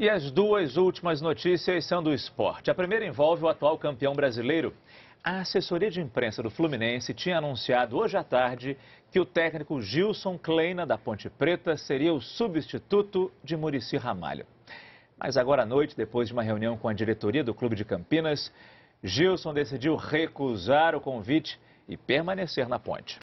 E as duas últimas notícias são do esporte. A primeira envolve o atual campeão brasileiro. A assessoria de imprensa do Fluminense tinha anunciado hoje à tarde que o técnico Gilson Kleina, da Ponte Preta, seria o substituto de Murici Ramalho. Mas agora à noite, depois de uma reunião com a diretoria do Clube de Campinas, Gilson decidiu recusar o convite e permanecer na ponte.